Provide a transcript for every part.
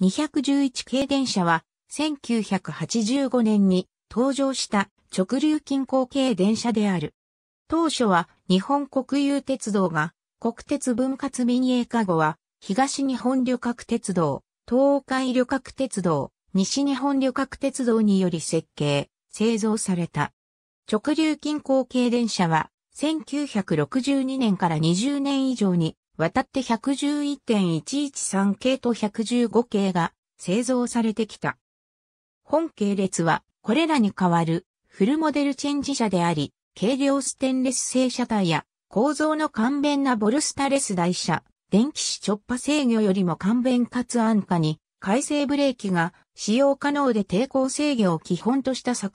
211系電車は1985年に登場した直流近郊系電車である。当初は日本国有鉄道が国鉄分割民営化後は東日本旅客鉄道、東海旅客鉄道、西日本旅客鉄道により設計、製造された。直流近郊系電車は1962年から20年以上に渡って111.113系と115系が製造されてきた。本系列はこれらに代わるフルモデルチェンジ車であり、軽量ステンレス製車体や構造の簡便なボルスタレス台車、電気子直波制御よりも簡便かつ安価に、回生ブレーキが使用可能で抵抗制御を基本とした境、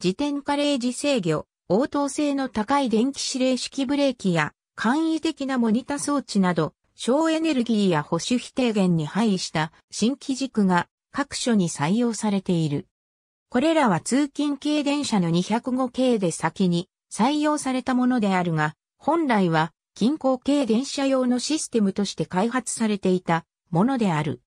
自転カレージ制御、応答性の高い電気指令式ブレーキや簡易的なモニタ装置など、省エネルギーや保守費低減に配した新規軸が各所に採用されている。これらは通勤系電車の205系で先に採用されたものであるが、本来は近郊系電車用のシステムとして開発されていたものである。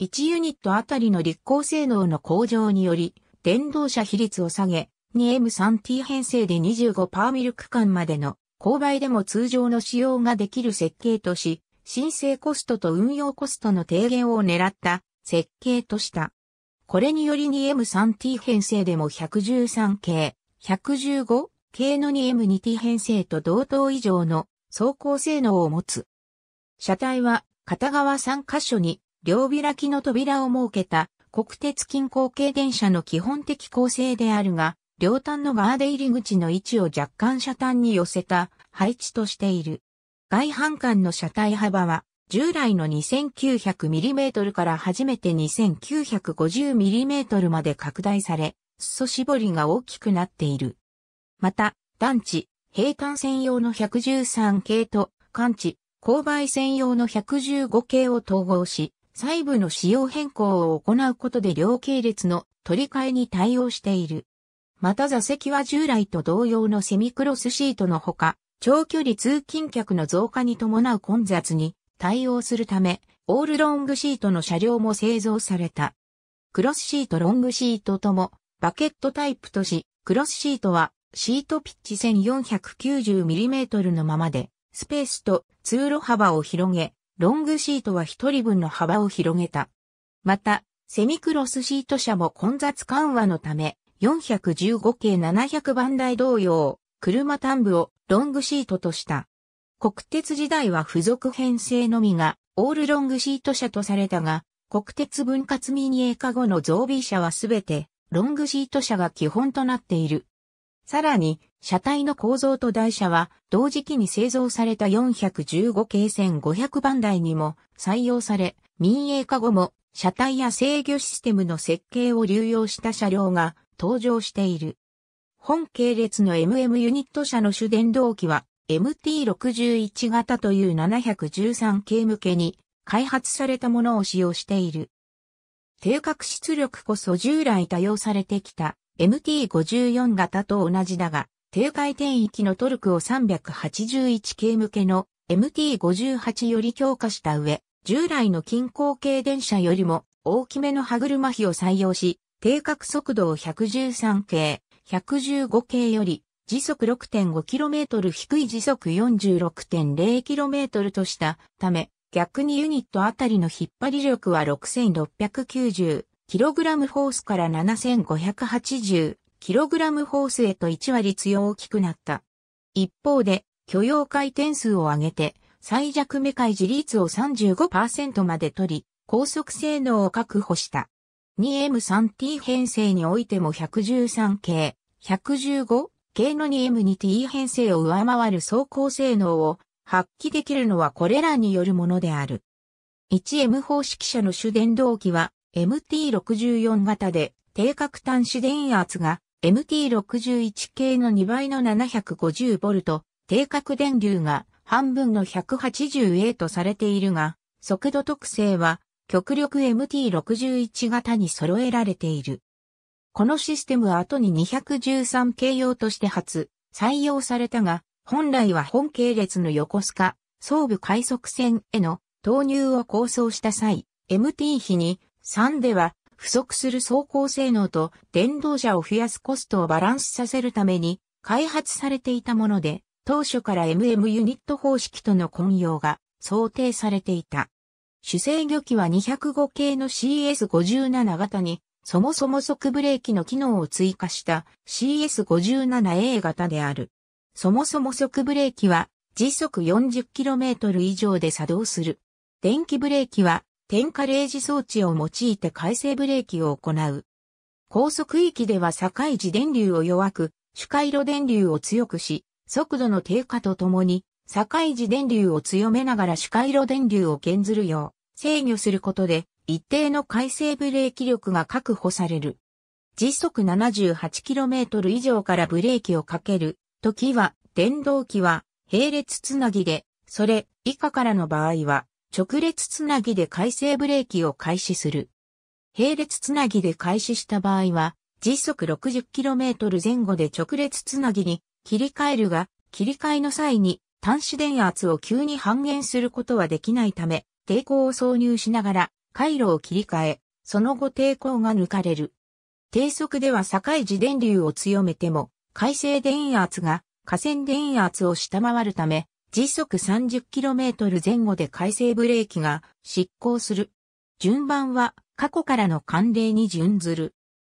1ユニットあたりの立候性能の向上により、電動車比率を下げ、2M3T 編成で25パーミル区間までの勾配でも通常の使用ができる設計とし、申請コストと運用コストの低減を狙った設計とした。これにより 2M3T 編成でも113系、115系の 2M2T 編成と同等以上の走行性能を持つ。車体は片側3箇所に両開きの扉を設けた国鉄近郊系電車の基本的構成であるが、両端のガーデ入り口の位置を若干車端に寄せた配置としている。外反管の車体幅は従来の 2900mm から初めて 2950mm まで拡大され、裾絞りが大きくなっている。また、団地、平坦専用の113系と、艦地、勾配専用の115系を統合し、細部の仕様変更を行うことで両系列の取り替えに対応している。また座席は従来と同様のセミクロスシートのほか、長距離通勤客の増加に伴う混雑に対応するため、オールロングシートの車両も製造された。クロスシートロングシートともバケットタイプとし、クロスシートはシートピッチ 1490mm のままで、スペースと通路幅を広げ、ロングシートは一人分の幅を広げた。また、セミクロスシート車も混雑緩和のため、415系700番台同様、車単部をロングシートとした。国鉄時代は付属編成のみがオールロングシート車とされたが、国鉄分割民営化後の増備車はすべてロングシート車が基本となっている。さらに、車体の構造と台車は、同時期に製造された415系線500番台にも採用され、民営化後も、車体や制御システムの設計を流用した車両が登場している。本系列の MM ユニット車の主電動機は MT61 型という713系向けに開発されたものを使用している。低角出力こそ従来多用されてきた MT54 型と同じだが、低回転域のトルクを381系向けの MT58 より強化した上、従来の均衡系電車よりも大きめの歯車比を採用し、定格速度を113系、115系より時速 6.5km 低い時速 46.0km としたため、逆にユニットあたりの引っ張り力は 6690kg フォースから 7580kg フォースへと1割強大きくなった。一方で、許容回転数を上げて、最弱目回自率を35%まで取り、高速性能を確保した。2M3T 編成においても113系、115系の 2M2T 編成を上回る走行性能を発揮できるのはこれらによるものである。1M 方式車の主電動機は MT64 型で低角端子電圧が MT61 系の2倍の 750V 低角電流が半分の 180A とされているが速度特性は極力 MT61 型に揃えられている。このシステムは後に213系用として初採用されたが、本来は本系列の横須賀、総武快速線への投入を構想した際、MT 比に3では不足する走行性能と電動車を増やすコストをバランスさせるために開発されていたもので、当初から MM ユニット方式との混用が想定されていた。主制御機は205系の CS57 型にそもそも速ブレーキの機能を追加した CS57A 型である。そもそも速ブレーキは時速 40km 以上で作動する。電気ブレーキは点火レージ装置を用いて回生ブレーキを行う。高速域では境時電流を弱く、主回路電流を強くし、速度の低下とともに、境時電流を強めながら主回路電流を減ずるよう制御することで、一定の回生ブレーキ力が確保される。時速 78km 以上からブレーキをかける時は、電動機は並列つなぎで、それ以下からの場合は、直列つなぎで回生ブレーキを開始する。並列つなぎで開始した場合は、時速 60km 前後で直列つなぎに切り替えるが、切り替えの際に端子電圧を急に半減することはできないため、抵抗を挿入しながら回路を切り替え、その後抵抗が抜かれる。低速では境時電流を強めても、回生電圧が河川電圧を下回るため、時速 30km 前後で回生ブレーキが執行する。順番は過去からの慣例に準ずる。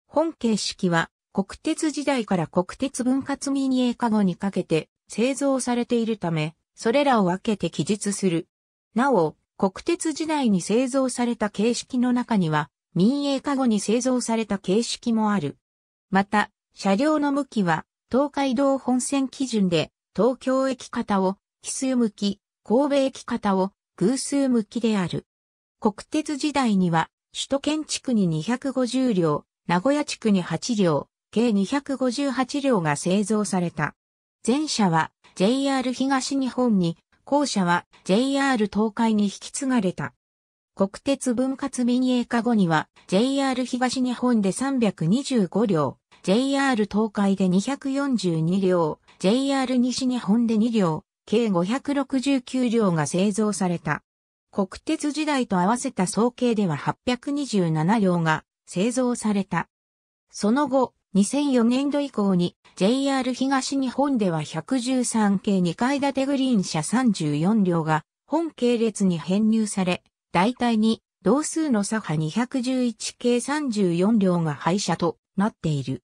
本形式は国鉄時代から国鉄分割民営化後にかけて製造されているため、それらを分けて記述する。なお、国鉄時代に製造された形式の中には、民営化後に製造された形式もある。また、車両の向きは、東海道本線基準で、東京駅方を奇数向き、神戸駅方を偶数向きである。国鉄時代には、首都圏地区に250両、名古屋地区に8両、計258両が製造された。前者は JR 東日本に校舎は JR 東海に引き継がれた。国鉄分割民営化後には JR 東日本で325両、JR 東海で242両、JR 西日本で2両、計569両が製造された。国鉄時代と合わせた総計では827両が製造された。その後、2004年度以降に JR 東日本では113系2階建てグリーン車34両が本系列に編入され、大体に同数の左派211系34両が廃車となっている。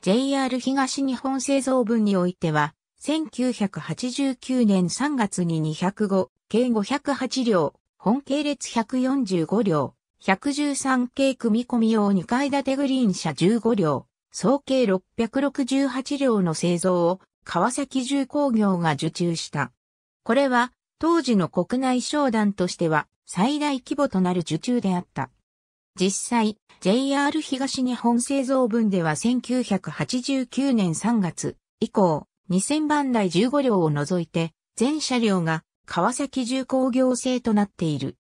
JR 東日本製造分においては、1989年3月に205系508両、本系列145両、113系組込み用2階建てグリーン車15両、総計668両の製造を川崎重工業が受注した。これは当時の国内商談としては最大規模となる受注であった。実際、JR 東日本製造分では1989年3月以降、2000番台15両を除いて、全車両が川崎重工業製となっている。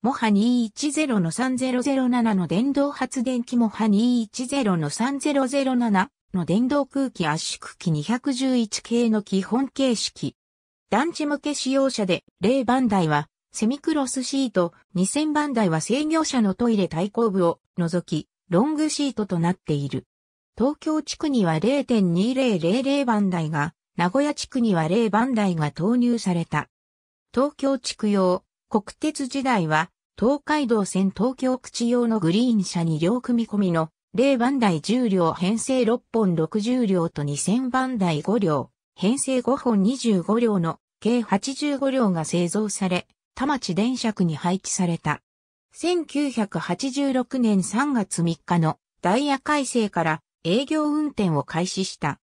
モハ210の3007の電動発電機モハ210の3007の電動空気圧縮機211系の基本形式。団地向け使用者で、0番台は、セミクロスシート、2000番台は制御車のトイレ対抗部を除き、ロングシートとなっている。東京地区には0.2000番台が、名古屋地区には0番台が投入された。東京地区用、国鉄時代は、東海道線東京口用のグリーン車に両組込みの、0番台10両編成6本60両と2000番台5両、編成5本25両の計85両が製造され、田町電車区に廃棄された。1986年3月3日のダイヤ改正から営業運転を開始した。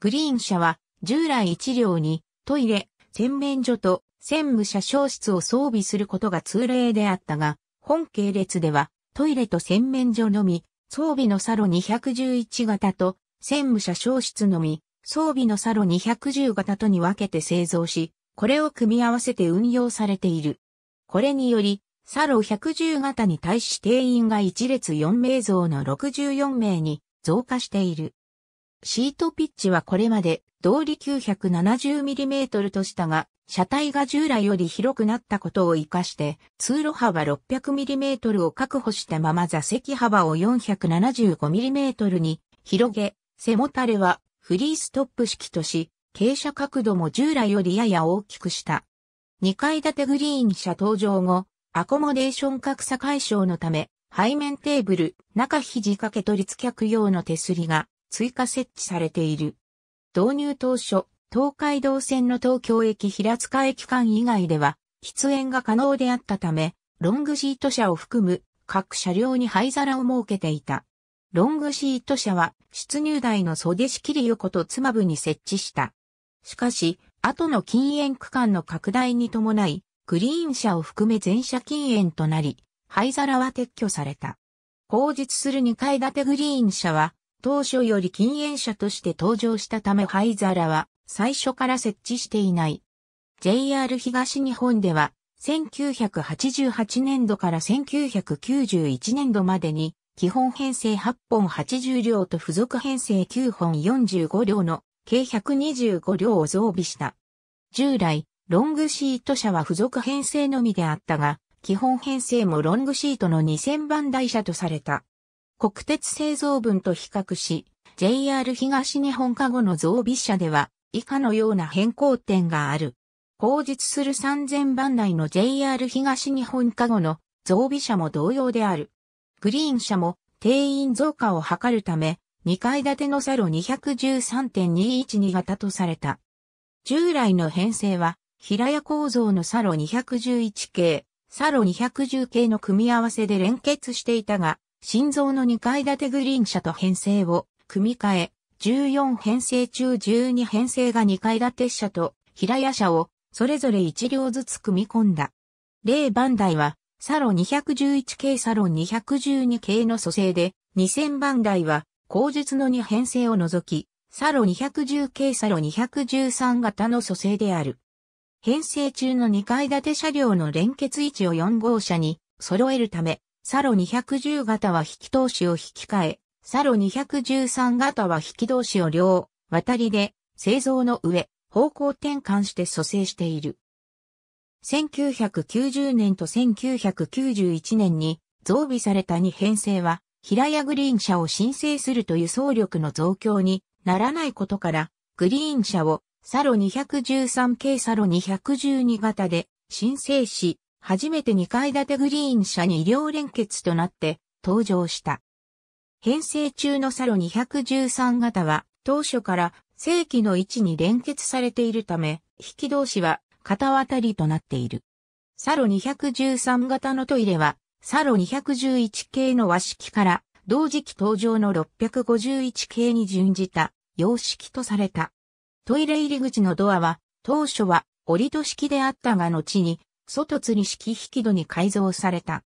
グリーン車は従来1両にトイレ、洗面所と専務車掌室を装備することが通例であったが、本系列ではトイレと洗面所のみ、装備のサロ211型と専務車掌室のみ、装備のサロ210型とに分けて製造し、これを組み合わせて運用されている。これにより、サロ110型に対し定員が1列4名増の64名に増加している。シートピッチはこれまで通り 970mm としたが、車体が従来より広くなったことを活かして、通路幅 600mm を確保したまま座席幅を 475mm に広げ、背もたれはフリーストップ式とし、傾斜角度も従来よりやや大きくした。2階建てグリーン車登場後、アコモデーション格差解消のため、背面テーブル、中肘掛け取り付客用の手すりが追加設置されている。導入当初、東海道線の東京駅平塚駅間以外では、喫煙が可能であったため、ロングシート車を含む各車両に灰皿を設けていた。ロングシート車は出入台の袖仕切り横とつま部に設置した。しかし、後の禁煙区間の拡大に伴い、グリーン車を含め全車禁煙となり、灰皿は撤去された。後日する2階建てグリーン車は、当初より禁煙車として登場したため灰皿は最初から設置していない。JR 東日本では、1988年度から1991年度までに、基本編成8本80両と付属編成9本45両の計125両を増備した。従来、ロングシート車は付属編成のみであったが、基本編成もロングシートの2000番台車とされた。国鉄製造分と比較し、JR 東日本加護の増備車では、以下のような変更点がある。後日する3000番台の JR 東日本加護の増備車も同様である。グリーン車も定員増加を図るため、2階建てのサロ213.212型とされた。従来の編成は、平屋構造のサロ211系、サロ210系の組み合わせで連結していたが、心臓の2階建てグリーン車と編成を組み替え、14編成中12編成が2階建て車と平屋車をそれぞれ1両ずつ組み込んだ。例番台はサロ211系サロ212系の蘇生で2000番台は後述の2編成を除きサロ210系サロ213型の蘇生である。編成中の2階建て車両の連結位置を4号車に揃えるため、サロ210型は引き通しを引き換え、サロ213型は引き同士を両、渡りで、製造の上、方向転換して蘇生している。1990年と1991年に増備された2編成は、平屋グリーン車を申請するという総力の増強にならないことから、グリーン車をサロ213系サロ212型で申請し、初めて2階建てグリーン車に医療連結となって登場した。編成中のサロ213型は当初から正規の位置に連結されているため、引き同士は片渡りとなっている。サロ213型のトイレは、サロ211系の和式から同時期登場の651系に準じた様式とされた。トイレ入り口のドアは当初は折戸式であったが後に外吊り式引き戸に改造された。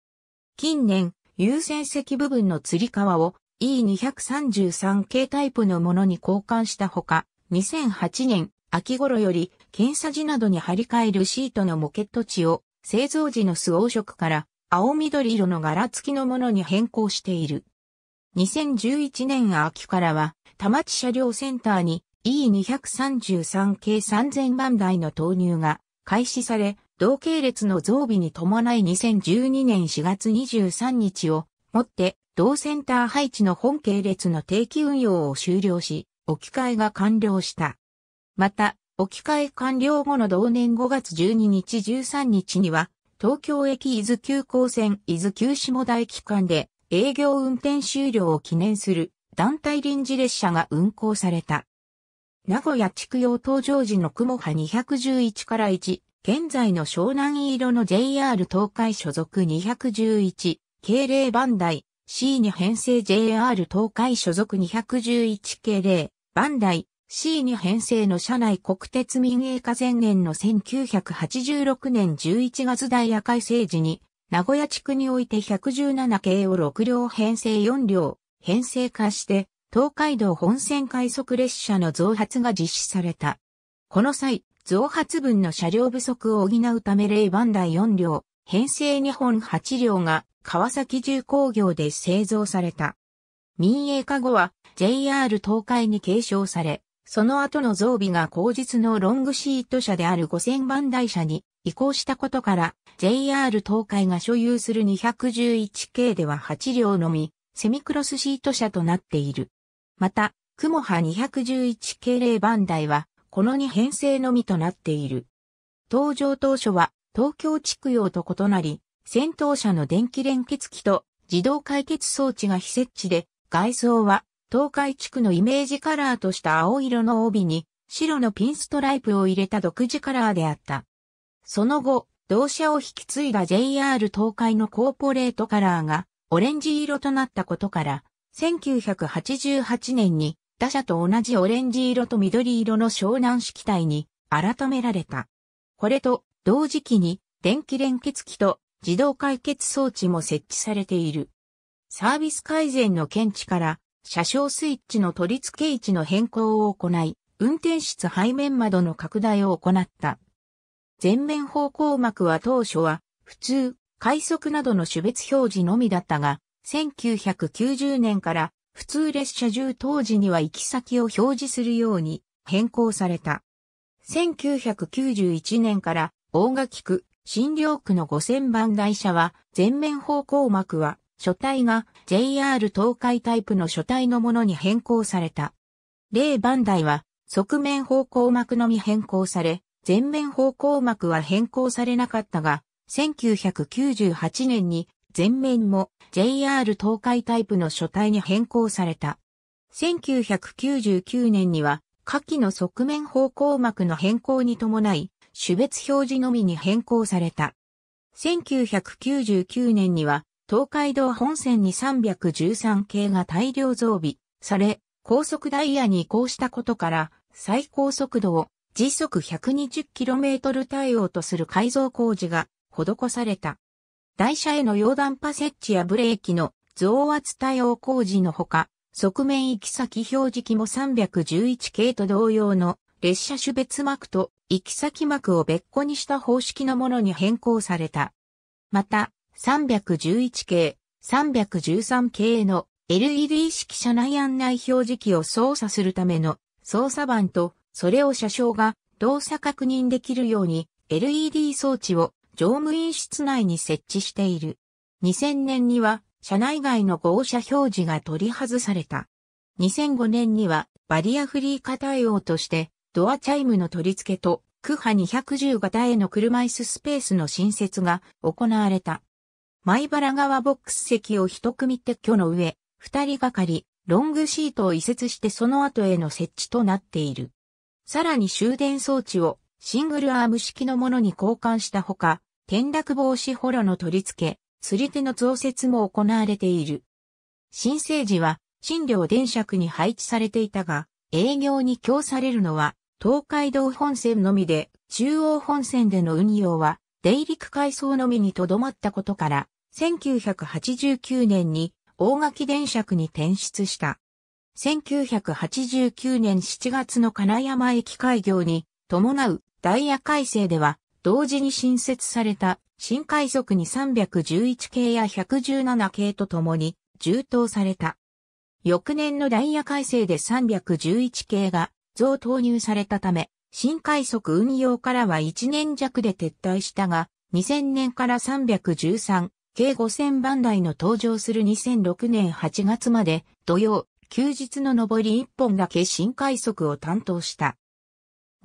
近年、優先席部分の吊り革を E233 系タイプのものに交換したほか、2008年秋頃より検査時などに張り替えるシートのモケット値を製造時の素黄色から青緑色の柄付きのものに変更している。2011年秋からは田町車両センターに E233 系3000番台の投入が開始され、同系列の増備に伴い2012年4月23日をもって同センター配置の本系列の定期運用を終了し、置き換えが完了した。また、置き換え完了後の同年5月12日13日には、東京駅伊豆急行線伊豆急下田駅間で営業運転終了を記念する団体臨時列車が運行された。名古屋地区用登場時の雲波211から1、現在の湘南色の JR 東海所属211、慶霊番台、C2 編成 JR 東海所属211系例、バンダイ、C2 編成の社内国鉄民営化前年の1986年11月ダイヤ改正時に、名古屋地区において117系を6両編成4両、編成化して、東海道本線快速列車の増発が実施された。この際、増発分の車両不足を補うため0番台4両、編成2本8両が川崎重工業で製造された。民営化後は JR 東海に継承され、その後の増備が後日のロングシート車である5000番台車に移行したことから JR 東海が所有する 211K では8両のみ、セミクロスシート車となっている。また、雲モ211系0番台は、この2編成のみとなっている。登場当初は、東京地区用と異なり、先頭車の電気連結機と自動解決装置が非設置で、外装は東海地区のイメージカラーとした青色の帯に白のピンストライプを入れた独自カラーであった。その後、同社を引き継いだ JR 東海のコーポレートカラーがオレンジ色となったことから、1988年に他社と同じオレンジ色と緑色の湘南式体に改められた。これと同時期に電気連結機と自動解決装置も設置されている。サービス改善の検知から、車掌スイッチの取り付け位置の変更を行い、運転室背面窓の拡大を行った。前面方向膜は当初は、普通、快速などの種別表示のみだったが、1990年から普通列車中当時には行き先を表示するように変更された。1991年から大垣区新寮区の5000番台車は、前面方向幕は、書体が JR 東海タイプの書体のものに変更された。0番台は、側面方向幕のみ変更され、前面方向幕は変更されなかったが、1998年に前面も JR 東海タイプの書体に変更された。1999年には、下記の側面方向幕の変更に伴い、種別表示のみに変更された。1999年には東海道本線に313系が大量増備され、高速ダイヤに移行したことから最高速度を時速 120km 対応とする改造工事が施された。台車への溶断パ設置やブレーキの増圧対応工事のほか、側面行き先表示機も311系と同様の列車種別膜と行き先膜を別個にした方式のものに変更された。また、311系、313系の LED 式車内案内表示器を操作するための操作盤と、それを車掌が動作確認できるように LED 装置を乗務員室内に設置している。2000年には車内外の号車表示が取り外された。2005年にはバリアフリー化対応としてドアチャイムの取り付けと、クハ210型への車椅子スペースの新設が行われた。前原側ボックス席を一組撤去の上、二人がかり、ロングシートを移設してその後への設置となっている。さらに終電装置をシングルアーム式のものに交換したほか、転落防止ホロの取り付け、釣り手の増設も行われている。新生児は、診療電車区に配置されていたが、営業に供されるのは、東海道本線のみで、中央本線での運用は、出入陸回送のみにとどまったことから、1989年に大垣電車区に転出した。1989年7月の金山駅開業に伴うダイヤ改正では、同時に新設された新快速に311系や117系とともに充当された。翌年のダイヤ改正で311系が増投入されたため、新快速運用からは1年弱で撤退したが、2000年から313、計5000番台の登場する2006年8月まで、土曜、休日の上り1本だけ新快速を担当した。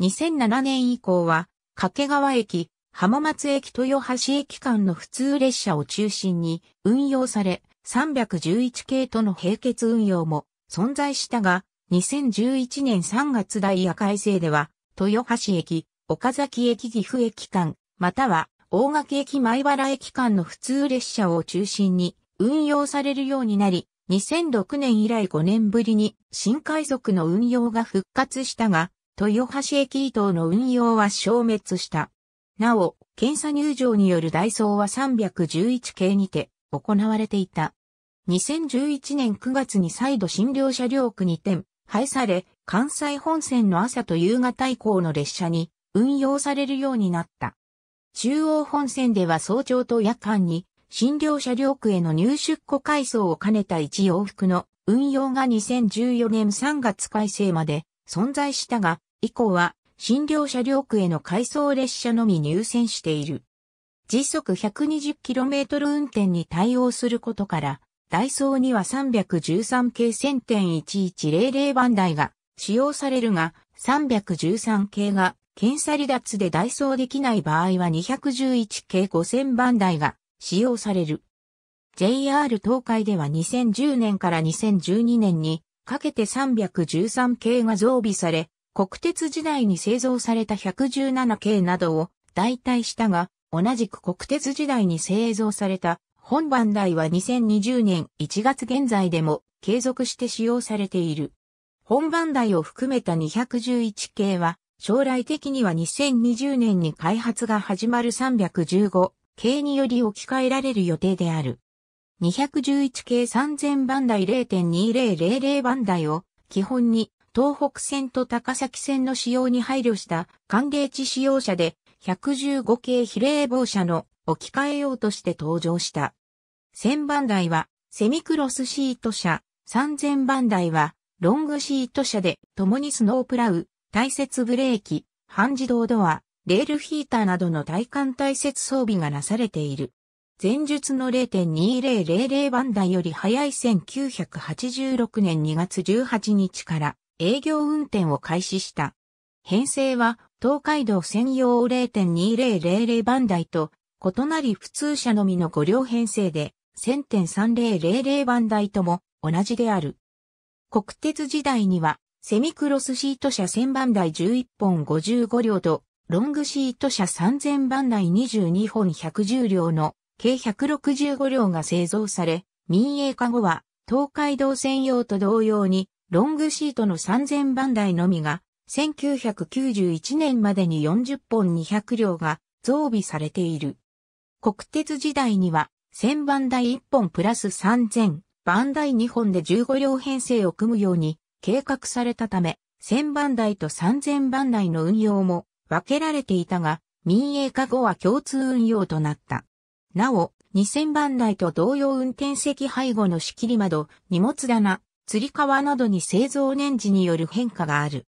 2007年以降は、掛川駅、浜松駅豊橋駅間の普通列車を中心に運用され、311系との並結運用も存在したが、2011年3月ダイヤ改正では、豊橋駅、岡崎駅岐阜駅間、または大垣駅前原駅間の普通列車を中心に運用されるようになり、2006年以来5年ぶりに新快速の運用が復活したが、豊橋駅伊動の運用は消滅した。なお、検査入場による代送は311系にて行われていた。2011年9月に再度診療車両区に点、廃され、関西本線の朝と夕方以降の列車に運用されるようになった。中央本線では早朝と夜間に、診療車両区への入出庫改装を兼ねた一洋服の運用が2014年3月改正まで存在したが、以降は診療車両区への回送列車のみ入線している。時速 120km 運転に対応することから、ダイソーには313系1000.1100番台が使用されるが、313系が検査離脱でダイソーできない場合は211系5000番台が使用される。JR 東海では2010年から2012年にかけて313系が増備され、国鉄時代に製造された117系などを代替したが、同じく国鉄時代に製造された本番台は2020年1月現在でも継続して使用されている。本番台を含めた211系は、将来的には2020年に開発が始まる315系により置き換えられる予定である。211系3000番台0.2000番台を基本に東北線と高崎線の使用に配慮した寒冷地使用車で115系比例防車の置き換えようとして登場した。1000番台はセミクロスシート車、3000番台はロングシート車で共にスノープラウ、大雪ブレーキ、半自動ドア、レールヒーターなどの体感大雪装備がなされている。前述の0.2000番台より早い1986年2月18日から営業運転を開始した。編成は東海道専用0.2000番台と、異なり普通車のみの5両編成で、1000.3000番台とも同じである。国鉄時代には、セミクロスシート車1000番台11本55両と、ロングシート車3000番台22本110両の計165両が製造され、民営化後は東海道専用と同様にロングシートの3000番台のみが1991年までに40本200両が増備されている。国鉄時代には1000番台1本プラス3000番台2本で15両編成を組むように計画されたため、1000番台と3000番台の運用も分けられていたが、民営化後は共通運用となった。なお、2000番台と同様運転席背後の仕切り窓、荷物棚、吊り革などに製造年次による変化がある。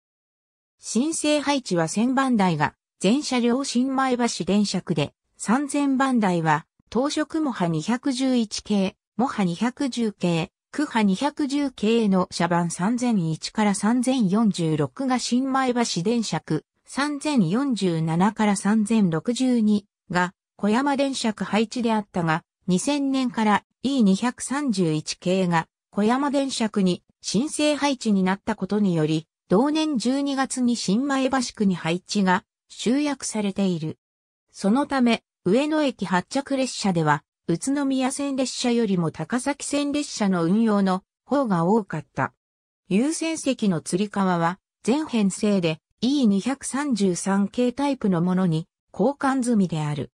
申請配置は1000番台が、全車両新前橋電車区で、3000番台は、当職モハ211系、モハ210系、クハ210系の車番3001から3046が新前橋電車区、3047から3062が小山電車区配置であったが、2000年から E231 系が小山電車区に申請配置になったことにより、同年12月に新前橋区に配置が集約されている。そのため、上野駅発着列車では、宇都宮線列車よりも高崎線列車の運用の方が多かった。優先席の吊り革は全編成で E233 系タイプのものに交換済みである。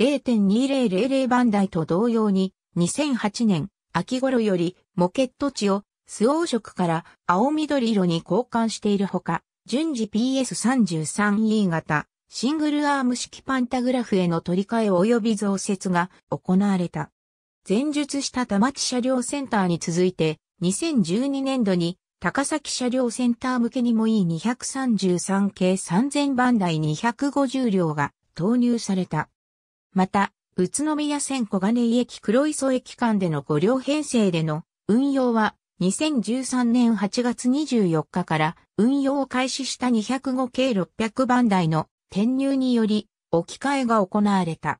0.2000番台と同様に2008年秋頃よりモケット値をスオー色から青緑色に交換しているほか、順次 PS33E 型、シングルアーム式パンタグラフへの取り替え及び増設が行われた。前述した田町車両センターに続いて、2012年度に高崎車両センター向けにも E233 系3000番台250両が投入された。また、宇都宮線小金井駅黒磯駅間での5両編成での運用は2013年8月24日から運用を開始した205 k 600番台の転入により置き換えが行われた。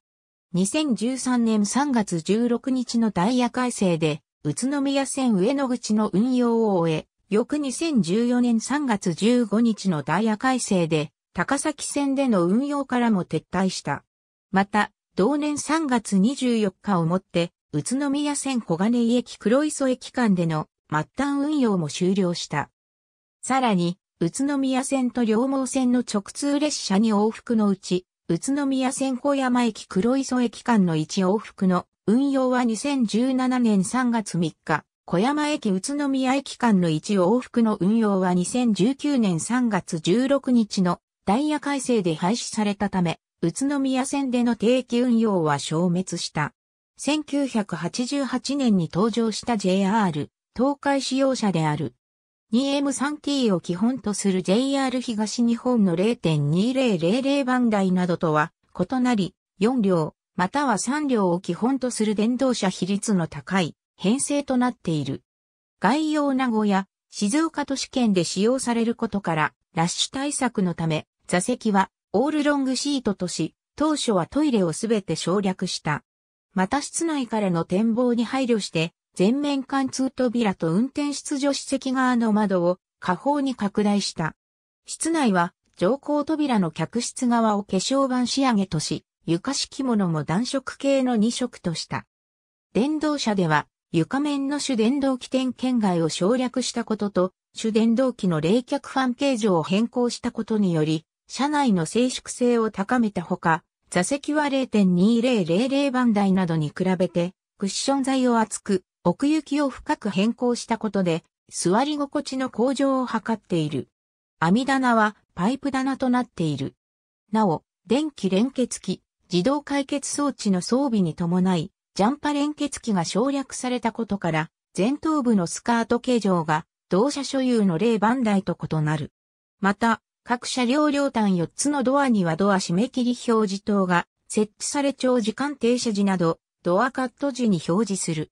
2013年3月16日のダイヤ改正で宇都宮線上野口の運用を終え、翌2014年3月15日のダイヤ改正で高崎線での運用からも撤退した。また、同年3月24日をもって、宇都宮線小金井駅黒磯駅間での末端運用も終了した。さらに、宇都宮線と両毛線の直通列車に往復のうち、宇都宮線小山駅黒磯駅間の1往復の運用は2017年3月3日、小山駅宇都宮駅間の1往復の運用は2019年3月16日のダイヤ改正で廃止されたため、宇都宮線での定期運用は消滅した。1988年に登場した JR 東海使用車である。2M3T を基本とする JR 東日本の0.2000番台などとは異なり、4両、または3両を基本とする電動車比率の高い編成となっている。概要名古屋、静岡都市圏で使用されることから、ラッシュ対策のため、座席はオールロングシートとし、当初はトイレをすべて省略した。また室内からの展望に配慮して、全面貫通扉と運転室助手席側の窓を下方に拡大した。室内は乗降扉の客室側を化粧板仕上げとし、床敷物も暖色系の2色とした。電動車では床面の主電動機点圏外を省略したことと、主電動機の冷却ファン形状を変更したことにより、車内の静粛性を高めたほか、座席は0.2000番台などに比べて、クッション材を厚く、奥行きを深く変更したことで、座り心地の向上を図っている。網棚はパイプ棚となっている。なお、電気連結機、自動解決装置の装備に伴い、ジャンパ連結機が省略されたことから、前頭部のスカート形状が同社所有の例番台と異なる。また、各車両両端4つのドアにはドア締め切り表示灯が設置され長時間停車時など、ドアカット時に表示する。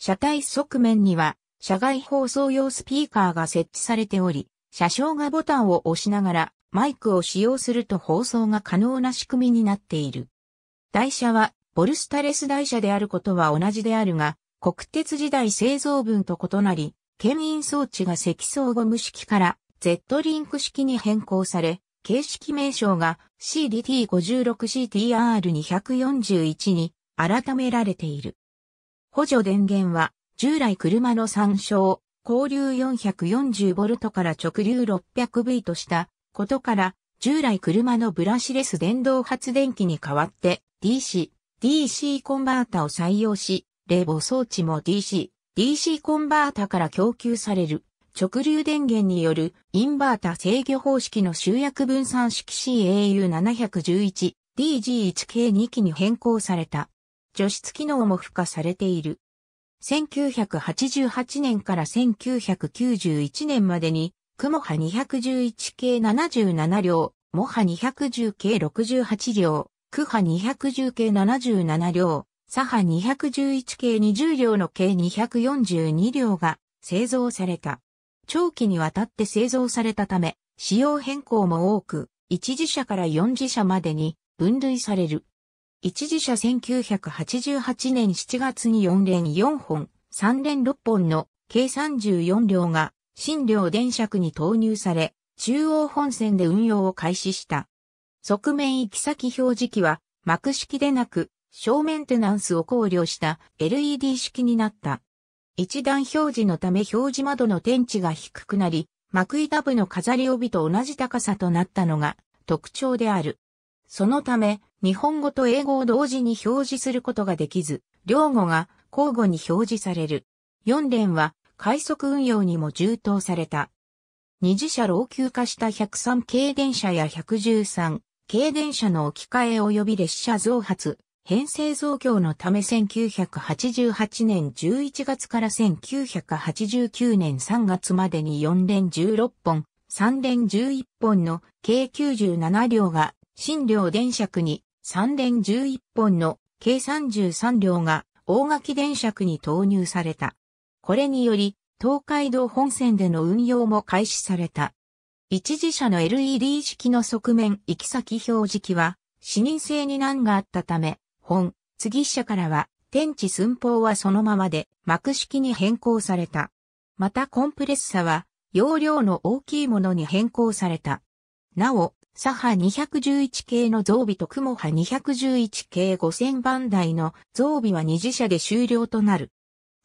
車体側面には、車外放送用スピーカーが設置されており、車掌がボタンを押しながら、マイクを使用すると放送が可能な仕組みになっている。台車は、ボルスタレス台車であることは同じであるが、国鉄時代製造分と異なり、牽引装置が積層ゴム式から Z リンク式に変更され、形式名称が CDT56CTR241 に改められている。補助電源は、従来車の参照、交流 440V から直流 600V としたことから、従来車のブラシレス電動発電機に代わって DC、DC コンバータを採用し、冷房装置も DC、DC コンバータから供給される直流電源によるインバータ制御方式の集約分散式 CAU711DG1K2 機に変更された。除湿機能も付加されている。1988年から1991年までに、クモハ211系77両、モハ210系68両、クハ210系77両、サハ211系20両の計242両が製造された。長期にわたって製造されたため、仕様変更も多く、1次車から4次車までに分類される。一時車1988年7月に4連4本、3連6本の計34両が新両電車区に投入され、中央本線で運用を開始した。側面行き先表示器は幕式でなく、小メンテナンスを考慮した LED 式になった。一段表示のため表示窓の天地が低くなり、幕板部の飾り帯と同じ高さとなったのが特徴である。そのため、日本語と英語を同時に表示することができず、両語が交互に表示される。4連は快速運用にも充当された。二次車老朽化した103系電車や113系電車の置き換え及び列車増発、編成増強のため1988年11月から1989年3月までに4連16本、3連11本の計97両が新両電車区に3連11本の計33両が大垣電車に投入された。これにより、東海道本線での運用も開始された。一時車の LED 式の側面行き先表示器は、視認性に難があったため、本、次車からは、天地寸法はそのままで、幕式に変更された。またコンプレッサは、容量の大きいものに変更された。なお、左派211系の増備と雲波211系5000番台の増備は2次車で終了となる。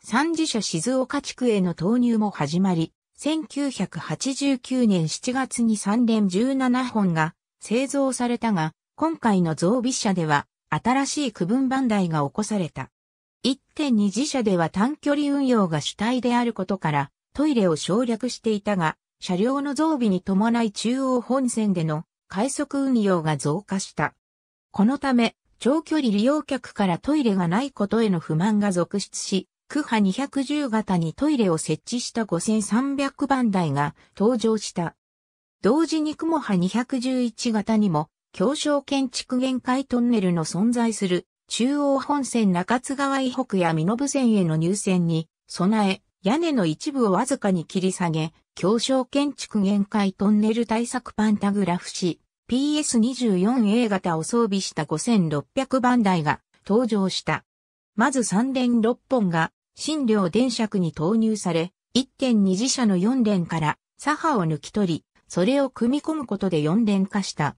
3次車静岡地区への投入も始まり、1989年7月に3連17本が製造されたが、今回の増備車では新しい区分番台が起こされた。1.2次車では短距離運用が主体であることから、トイレを省略していたが、車両の増備に伴い中央本線での快速運用が増加した。このため、長距離利用客からトイレがないことへの不満が続出し、区派210型にトイレを設置した5300番台が登場した。同時に雲派211型にも、狭小建築限界トンネルの存在する中央本線中津川以北や身延線への入線に備え、屋根の一部をわずかに切り下げ、狭小建築限界トンネル対策パンタグラフし、PS24A 型を装備した5600番台が登場した。まず3連6本が新寮電尺に投入され、1.2次車の4連から左派を抜き取り、それを組み込むことで4連化した。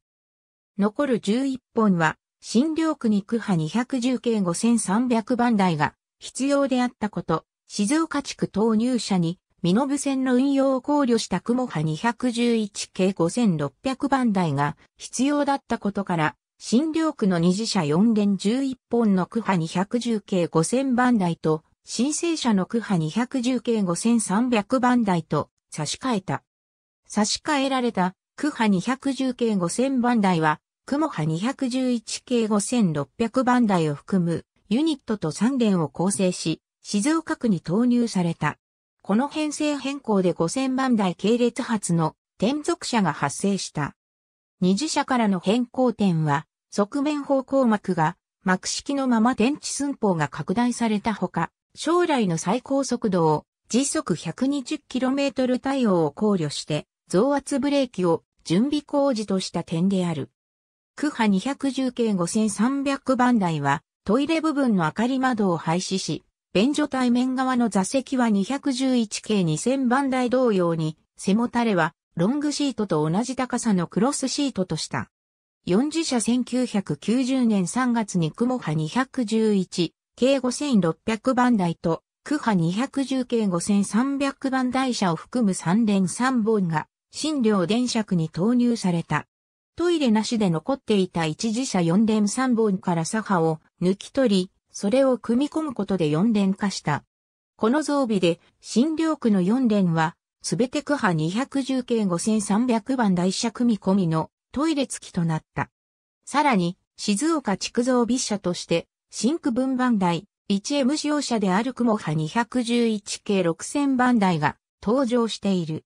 残る11本は、新寮区に区派210系5300番台が必要であったこと、静岡地区投入者に身延線の運用を考慮した雲波211系5600番台が必要だったことから、新領区の二次車4連11本の区波210系5000番台と、申請者の区波210系5300番台と差し替えた。差し替えられた区波210系5000番台は、雲波211系5600番台を含むユニットと3連を構成し、静岡区に投入された。この編成変更で5000万台系列発の転属車が発生した。二次車からの変更点は、側面方向膜が、膜式のまま電池寸法が拡大されたほか、将来の最高速度を時速 120km 対応を考慮して、増圧ブレーキを準備工事とした点である。区波210系5300番台は、トイレ部分の明かり窓を廃止し、便所対面側の座席は211系2000番台同様に、背もたれは、ロングシートと同じ高さのクロスシートとした。4次車1990年3月に雲波211、系5600番台と、区波210系5300番台車を含む3連3本が、新両電車区に投入された。トイレなしで残っていた1次車4連3本から左派を抜き取り、それを組み込むことで4連化した。この増備で、新領区の4連は、すべて区派210系5300番台車組込みのトイレ付きとなった。さらに、静岡築造備車として、新区分番台、1M 使用車である雲派211系6000番台が登場している。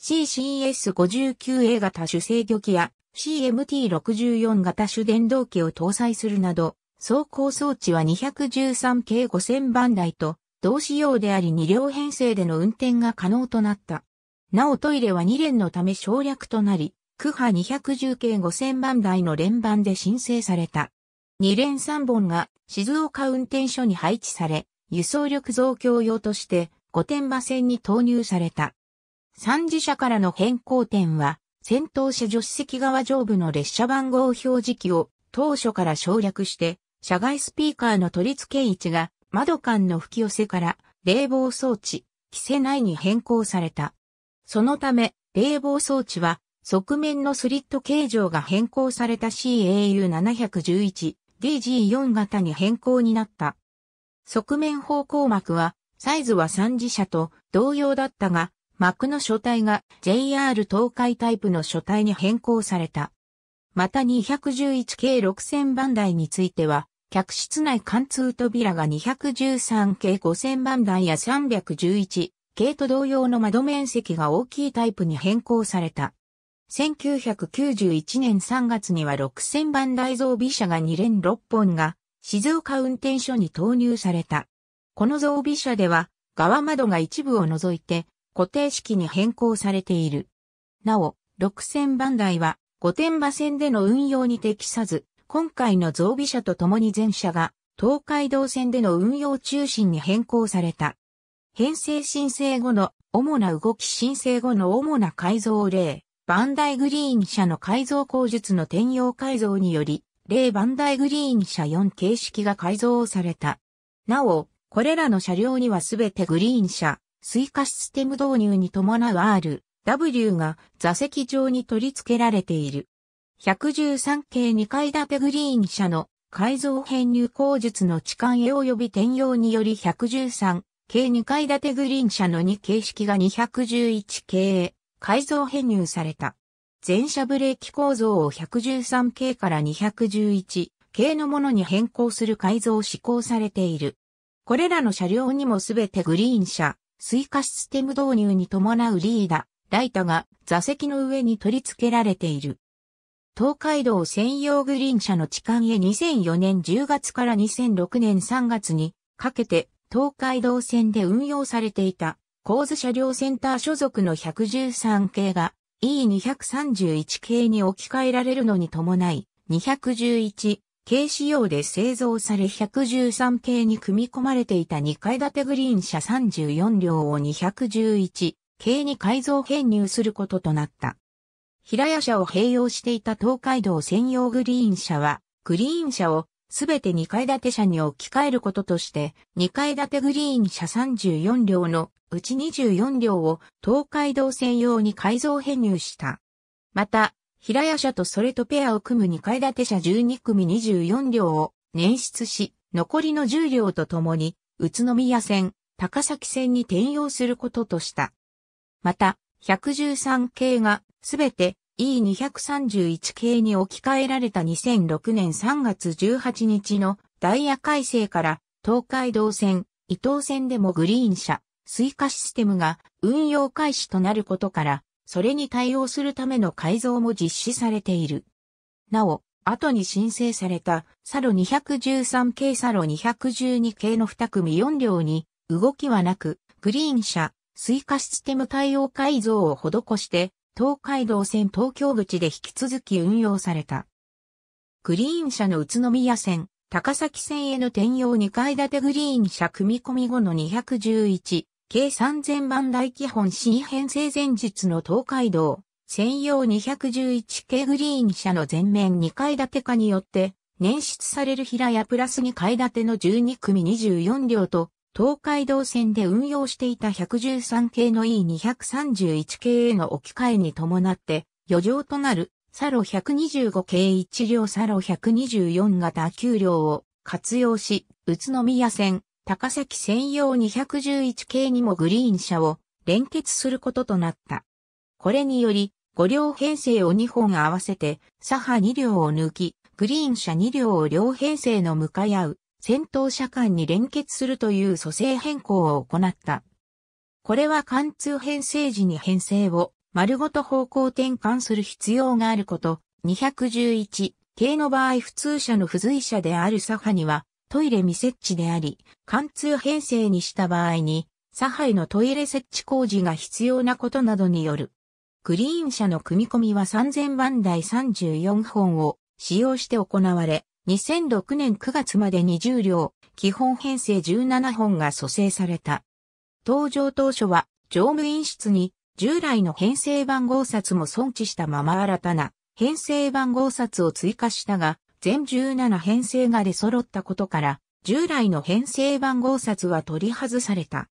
CCS59A 型主制御機や CMT64 型主電動機を搭載するなど、走行装置は213系5000番台と同仕様であり2両編成での運転が可能となった。なおトイレは2連のため省略となり、区波210系5000番台の連番で申請された。2連3本が静岡運転所に配置され、輸送力増強用として御殿場線に投入された。三次車からの変更点は、先頭車助手席側上部の列車番号表示器を当初から省略して車外スピーカーの取り付け位置が窓間の吹き寄せから冷房装置、規制内に変更された。そのため、冷房装置は側面のスリット形状が変更された CAU711DG4 型に変更になった。側面方向膜はサイズは3次車と同様だったが、膜の書体が JR 東海タイプの書体に変更された。また211系6000番台については、客室内貫通扉が213系5000万台や311系と同様の窓面積が大きいタイプに変更された。1991年3月には6000番台増備車が2連6本が静岡運転所に投入された。この増備車では側窓が一部を除いて固定式に変更されている。なお、6000番台は御殿場線での運用に適さず、今回の増備車とともに全車が東海道線での運用中心に変更された。編成申請後の主な動き申請後の主な改造例、バンダイグリーン車の改造工術の転用改造により、例バンダイグリーン車4形式が改造された。なお、これらの車両にはすべてグリーン車、追加システム導入に伴う R、W が座席上に取り付けられている。113系2階建てグリーン車の改造編入工術の置換へ及び転用により113系2階建てグリーン車の2形式が211系へ改造編入された。全車ブレーキ構造を113系から211系のものに変更する改造を施行されている。これらの車両にもすべてグリーン車、追加システム導入に伴うリーダ、ライタが座席の上に取り付けられている。東海道専用グリーン車の置換へ2004年10月から2006年3月にかけて東海道線で運用されていた構図車両センター所属の113系が E231 系に置き換えられるのに伴い211系仕様で製造され113系に組み込まれていた2階建てグリーン車34両を211系に改造編入することとなった。平屋車を併用していた東海道専用グリーン車は、グリーン車をすべて2階建て車に置き換えることとして、2階建てグリーン車34両のうち24両を東海道専用に改造編入した。また、平屋車とそれとペアを組む2階建て車12組24両を捻出し、残りの10両とともに、宇都宮線、高崎線に転用することとした。また、113系がすべて E231 系に置き換えられた2006年3月18日のダイヤ改正から東海道線、伊東線でもグリーン車、追加システムが運用開始となることから、それに対応するための改造も実施されている。なお、後に申請されたサロ213系サロ212系の2組4両に動きはなく、グリーン車、追加システム対応改造を施して、東海道線東京口で引き続き運用された。グリーン車の宇都宮線、高崎線への転用2階建てグリーン車組み込み後の211、計3000番台基本新編成前日の東海道、専用211系グリーン車の全面2階建て化によって、捻出される平屋プラス2階建ての12組24両と、東海道線で運用していた113系の E231 系への置き換えに伴って、余剰となる、サロ125系1両サロ124型9両を活用し、宇都宮線、高崎専用211系にもグリーン車を連結することとなった。これにより、5両編成を2本合わせて、左派2両を抜き、グリーン車2両を両編成の向かい合う先頭車間に連結するという組成変更を行った。これは貫通編成時に編成を丸ごと方向転換する必要があること、211系の場合普通車の付随車である左派にはトイレ未設置であり、貫通編成にした場合に左派イのトイレ設置工事が必要なことなどによる。グリーン車の組み込みは3000番台34本を使用して行われ、2006年9月まで20両、基本編成17本が蘇生された。登場当初は、乗務員室に、従来の編成番号札も存置したまま新たな、編成番号札を追加したが、全17編成が出揃ったことから、従来の編成番号札は取り外された。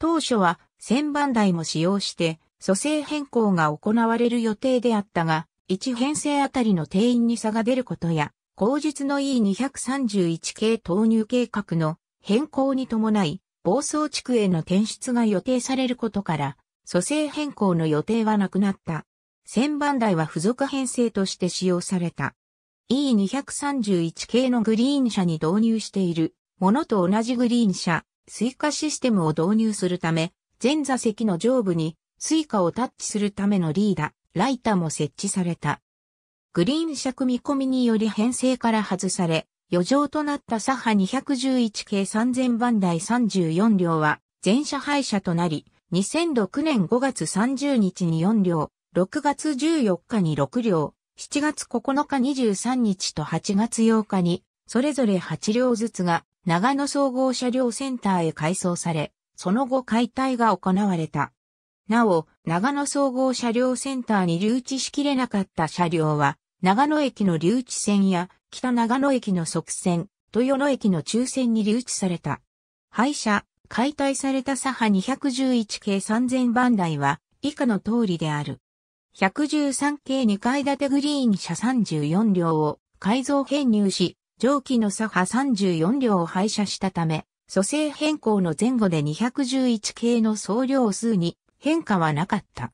当初は1000番台も使用して蘇生変更が行われる予定であったが、1編成あたりの定員に差が出ることや、後述の E231 系投入計画の変更に伴い、暴走地区への転出が予定されることから、蘇生変更の予定はなくなった。1000番台は付属編成として使用された。E231 系のグリーン車に導入しているものと同じグリーン車、追加システムを導入するため、全座席の上部にスイカをタッチするためのリーダ、ー、ライターも設置された。グリーン組み込みにより編成から外され、余剰となった左派211系3000番台34両は全車廃車となり、2006年5月30日に4両、6月14日に6両、7月9日23日と8月8日に、それぞれ8両ずつが長野総合車両センターへ改装され、その後解体が行われた。なお、長野総合車両センターに留置しきれなかった車両は、長野駅の留置線や北長野駅の側線、豊野駅の中線に留置された。廃車、解体された左派211系3000番台は以下の通りである。113系2階建てグリーン車34両を改造編入し、上記の左派34両を廃車したため、蘇生変更の前後で211系の総量数に変化はなかった。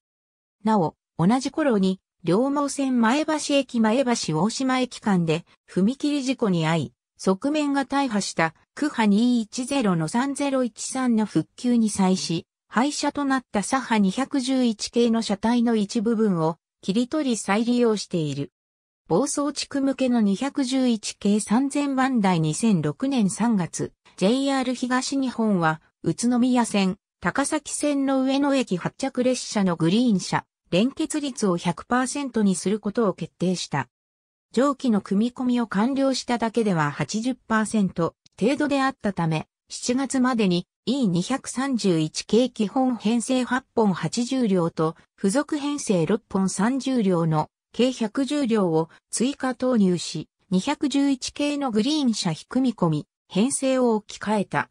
なお、同じ頃に両毛線前橋駅前橋大島駅間で踏切事故に遭い、側面が大破した区波210の3013の復旧に際し、廃車となった左波211系の車体の一部分を切り取り再利用している。暴走地区向けの211系3000番台2006年3月、JR 東日本は宇都宮線、高崎線の上野駅発着列車のグリーン車、連結率を100%にすることを決定した。蒸気の組み込みを完了しただけでは80%程度であったため、7月までに E231 系基本編成8本80両と付属編成6本30両の計110両を追加投入し、211系のグリーン車非組み込み、編成を置き換えた。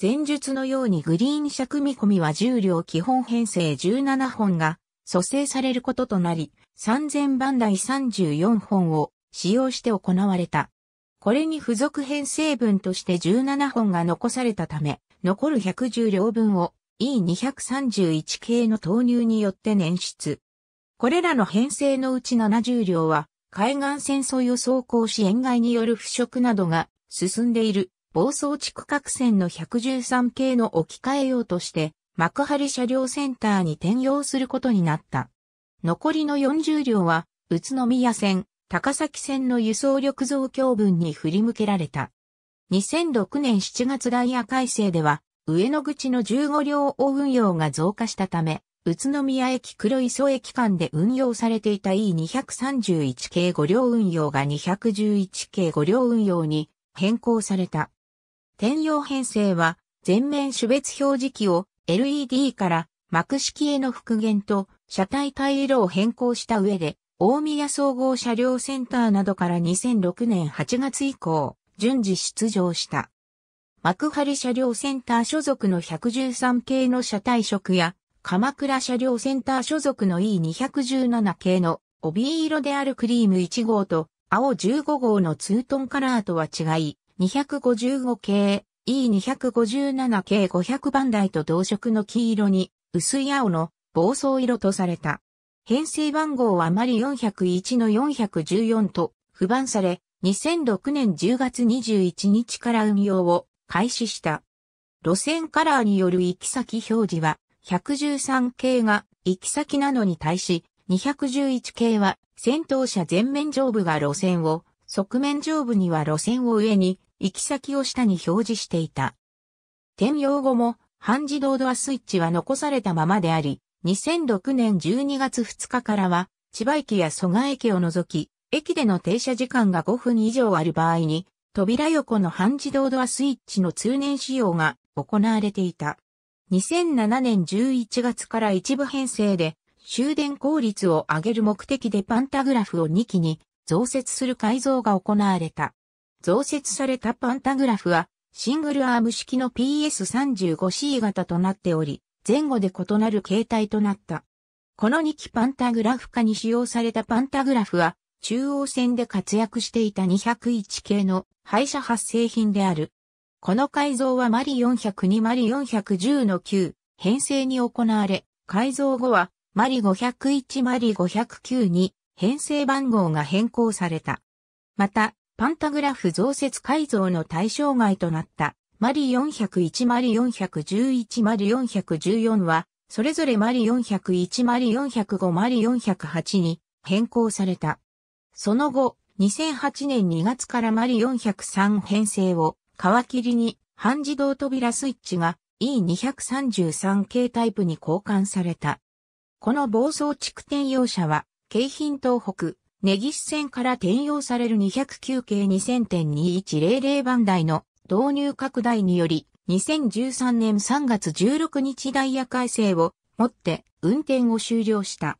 前述のようにグリーン車組み込みは10両基本編成17本が蘇生されることとなり、3000番台34本を使用して行われた。これに付属編成分として17本が残されたため、残る110両分を E231 系の投入によって捻出。これらの編成のうち70両は、海岸戦争予想行支援外による腐食などが進んでいる暴走地区各線の113系の置き換えようとして幕張車両センターに転用することになった。残りの40両は、宇都宮線、高崎線の輸送力増強分に振り向けられた。2006年7月ダイヤ改正では、上野口の15両を運用が増加したため、宇都宮駅黒磯駅間で運用されていた E231 系5両運用が211系5両運用に変更された。転用編成は、全面種別表示器を LED から幕式への復元と車体帯色を変更した上で、大宮総合車両センターなどから2006年8月以降、順次出場した。幕張車両センター所属の113系の車体色や、鎌倉車両センター所属の E217 系の帯色であるクリーム1号と青15号のツートンカラーとは違い、255系 E257 系500番台と同色の黄色に薄い青の暴走色とされた。編成番号はマリ401の414と不番され、2006年10月21日から運用を開始した。路線カラーによる行き先表示は、113系が行き先なのに対し、211系は先頭車前面上部が路線を、側面上部には路線を上に、行き先を下に表示していた。転用後も半自動ドアスイッチは残されたままであり、2006年12月2日からは、千葉駅や蘇我駅を除き、駅での停車時間が5分以上ある場合に、扉横の半自動ドアスイッチの通年使用が行われていた。2007年11月から一部編成で、終電効率を上げる目的でパンタグラフを2機に増設する改造が行われた。増設されたパンタグラフは、シングルアーム式の PS35C 型となっており、前後で異なる形態となった。この2機パンタグラフ化に使用されたパンタグラフは、中央線で活躍していた201系の廃車発生品である。この改造はマリ402マリ410の9編成に行われ、改造後はマリ501マリ509に編成番号が変更された。また、パンタグラフ増設改造の対象外となったマリ401マリ411マリ414は、それぞれマリ401マリ405マリ408に変更された。その後、2008年2月からマリ403編成を皮切りに半自動扉スイッチが E233 系タイプに交換された。この暴走蓄転用車は、京浜東北、根岸線から転用される209系2000.2100番台の導入拡大により、2013年3月16日ダイヤ改正をもって運転を終了した。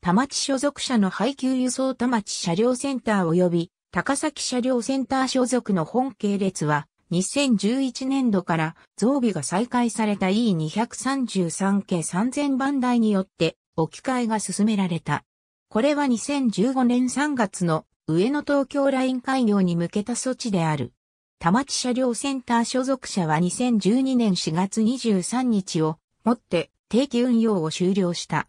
田町所属者の配給輸送田町車両センター及び高崎車両センター所属の本系列は、2011年度から増備が再開された E233 系3000番台によって置き換えが進められた。これは2015年3月の上野東京ライン開業に向けた措置である。田町車両センター所属者は2012年4月23日をもって定期運用を終了した。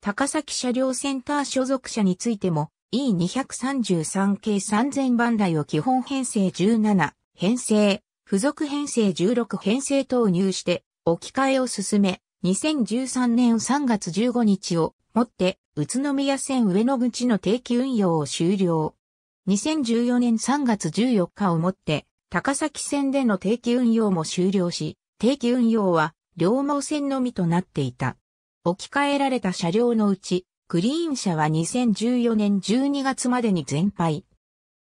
高崎車両センター所属者についても E233 系3000番台を基本編成17、編成、付属編成16編成投入して置き換えを進め、2013年3月15日をもって宇都宮線上野口の定期運用を終了。2014年3月14日をもって、高崎線での定期運用も終了し、定期運用は両毛線のみとなっていた。置き換えられた車両のうち、グリーン車は2014年12月までに全廃。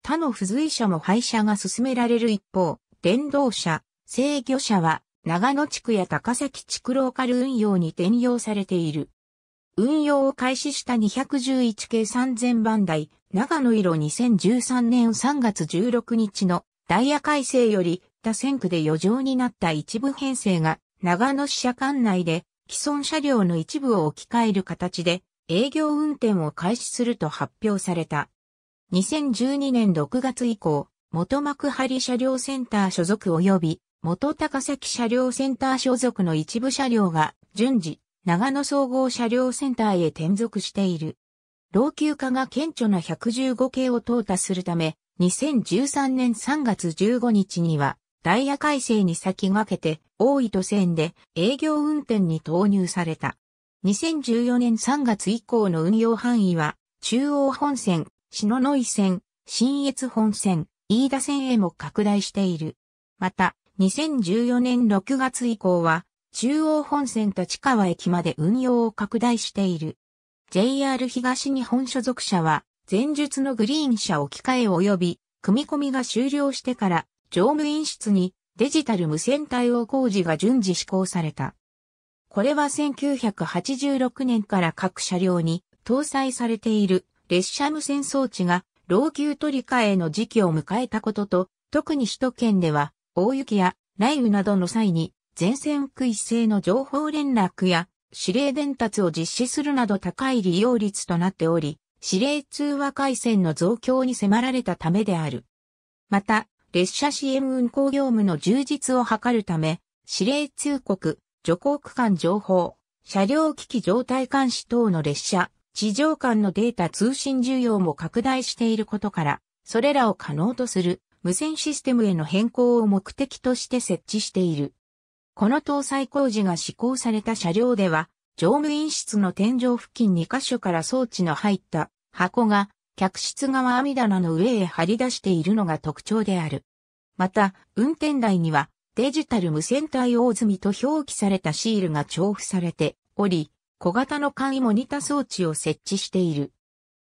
他の付随車も廃車が進められる一方、電動車、制御車は長野地区や高崎地区ローカル運用に転用されている。運用を開始した211系3000番台、長野色2013年3月16日のダイヤ改正より、他線区で余剰になった一部編成が、長野支社管内で、既存車両の一部を置き換える形で、営業運転を開始すると発表された。2012年6月以降、元幕張車両センター所属及び、元高崎車両センター所属の一部車両が、順次、長野総合車両センターへ転属している。老朽化が顕著な115系を淘汰するため、2013年3月15日には、ダイヤ改正に先駆けて、大糸線で営業運転に投入された。2014年3月以降の運用範囲は、中央本線、篠ノ井線、新越本線、飯田線へも拡大している。また、2014年6月以降は、中央本線立川駅まで運用を拡大している。JR 東日本所属車は、前述のグリーン車置き換え及び、組み込みが終了してから、乗務員室にデジタル無線対応工事が順次施行された。これは1986年から各車両に搭載されている列車無線装置が老朽取り替えの時期を迎えたことと、特に首都圏では大雪や雷雨などの際に全線区一斉の情報連絡や指令伝達を実施するなど高い利用率となっており、指令通話回線の増強に迫られたためである。また、列車支援運行業務の充実を図るため、指令通告、徐行区間情報、車両機器状態監視等の列車、地上間のデータ通信需要も拡大していることから、それらを可能とする無線システムへの変更を目的として設置している。この搭載工事が施行された車両では、乗務員室の天井付近2箇所から装置の入った箱が客室側網棚の上へ張り出しているのが特徴である。また、運転台にはデジタル無線対応済みと表記されたシールが重複されており、小型の簡易モニタ装置を設置している。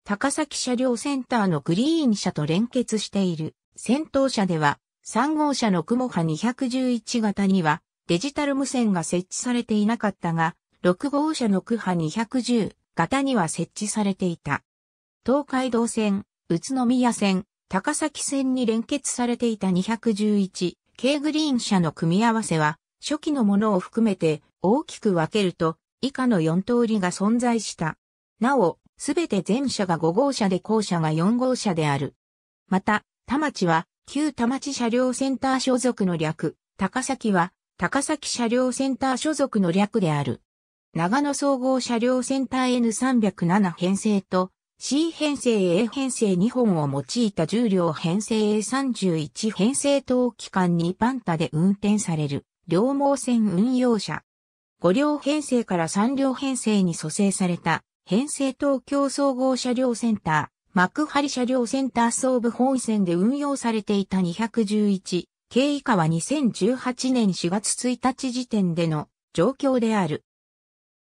高崎車両センターのグリーン車と連結している先頭車では、3号車の雲波211型にはデジタル無線が設置されていなかったが、6号車の区波210型には設置されていた。東海道線、宇都宮線、高崎線に連結されていた211系グリーン車の組み合わせは、初期のものを含めて大きく分けると、以下の4通りが存在した。なお、すべて全車が5号車で後車が4号車である。また、田町は、旧田町車両センター所属の略、高崎は、高崎車両センター所属の略である。長野総合車両センター N307 編成と C 編成 A 編成2本を用いた重量編成 A31 編成等機関にパンタで運転される両毛線運用車。5両編成から3両編成に蘇生された編成東京総合車両センター、幕張車両センター総部本線で運用されていた211経以下は2018年4月1日時点での状況である。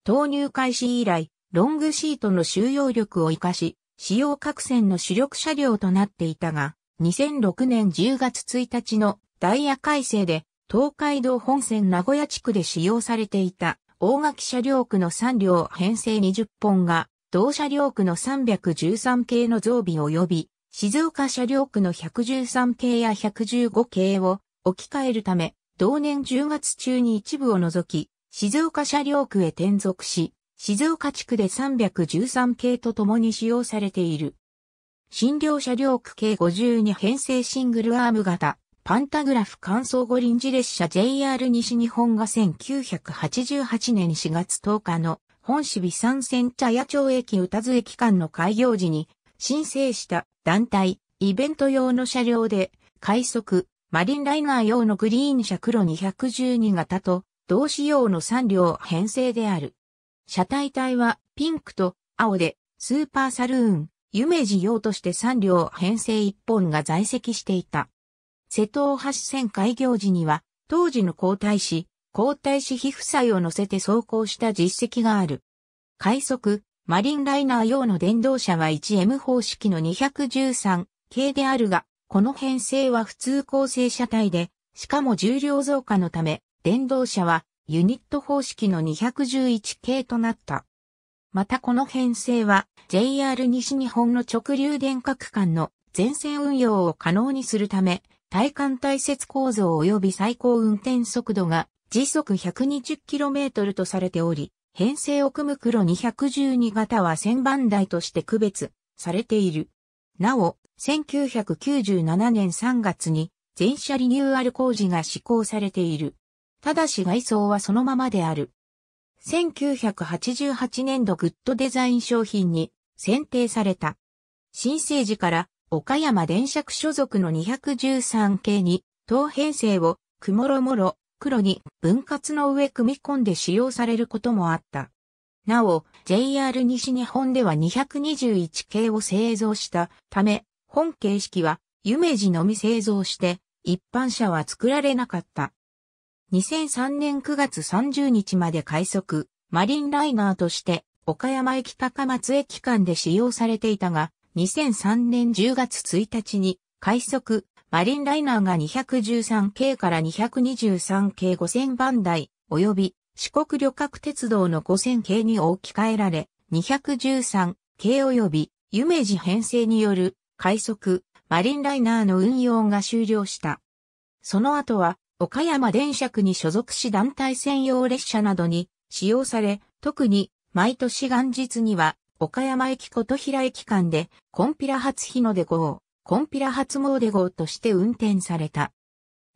投入開始以来、ロングシートの収容力を活かし、使用各線の主力車両となっていたが、2006年10月1日のダイヤ改正で、東海道本線名古屋地区で使用されていた大垣車両区の3両編成20本が、同車両区の313系の増備及び静岡車両区の113系や115系を置き換えるため、同年10月中に一部を除き、静岡車両区へ転属し、静岡地区で313系と共に使用されている。診療車両区計52編成シングルアーム型、パンタグラフ乾燥後臨時列車 JR 西日本が1988年4月10日の本市美山線茶屋町駅宇多津駅間の開業時に申請した団体、イベント用の車両で、快速、マリンライナー用のグリーン車黒212型と、同仕様の3両編成である。車体体はピンクと青で、スーパーサルーン、夢事用として3両編成1本が在籍していた。瀬戸大橋線開業時には、当時の皇太子、皇太子皮膚祭を乗せて走行した実績がある。快速、マリンライナー用の電動車は 1M 方式の213系であるが、この編成は普通構成車体で、しかも重量増加のため、電動車はユニット方式の211系となった。またこの編成は JR 西日本の直流電化区間の全線運用を可能にするため、体幹体節構造及び最高運転速度が時速 120km とされており、編成を組む黒212型は1000番台として区別されている。なお、1997年3月に全車リニューアル工事が施行されている。ただし外装はそのままである。1988年度グッドデザイン商品に選定された。新生時から岡山電車区所属の213系に等編成をくもろもろ黒に分割の上組み込んで使用されることもあった。なお、JR 西日本では221系を製造したため、本形式は夢二のみ製造して、一般車は作られなかった。2003年9月30日まで快速、マリンライナーとして、岡山駅高松駅間で使用されていたが、2003年10月1日に、快速、マリンライナーが 213K から 223K5000 番台、及び四国旅客鉄道の5 0 0 0系に置き換えられ、213K 及び夢路編成による快速、マリンライナーの運用が終了した。その後は、岡山電車区に所属し団体専用列車などに使用され、特に毎年元日には岡山駅琴平駅間でコンピラ初日の出号、コンピラ初詣号として運転された。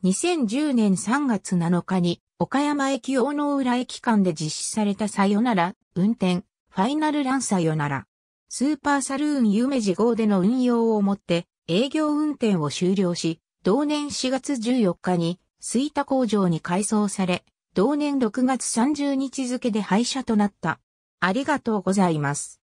2010年3月7日に岡山駅大野浦駅間で実施されたさよなら運転ファイナルランさよならスーパーサルーン夢二号での運用をもって営業運転を終了し同年4月14日に水田工場に改装され同年6月30日付で廃車となった。ありがとうございます。